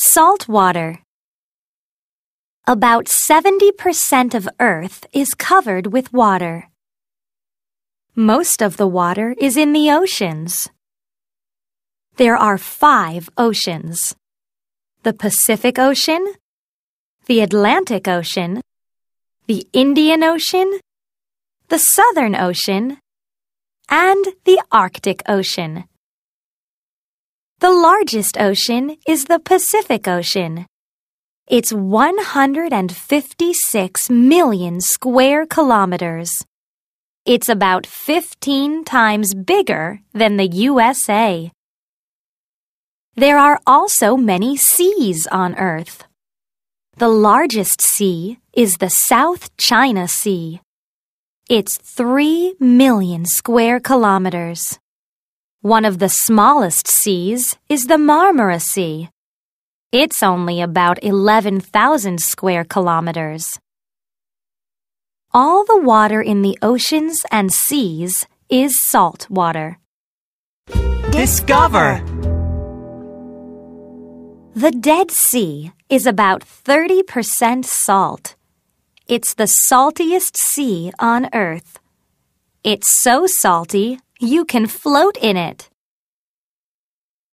Salt water. About 70% of Earth is covered with water. Most of the water is in the oceans. There are five oceans the Pacific Ocean, the Atlantic Ocean, the Indian Ocean, the Southern Ocean, and the Arctic Ocean. The largest ocean is the Pacific Ocean. It's 156 million square kilometers. It's about 15 times bigger than the USA. There are also many seas on Earth. The largest sea is the South China Sea. It's 3 million square kilometers. One of the smallest seas is the Marmara Sea. It's only about 11,000 square kilometers. All the water in the oceans and seas is salt water. Discover! The Dead Sea is about 30% salt. It's the saltiest sea on Earth. It's so salty you can float in it.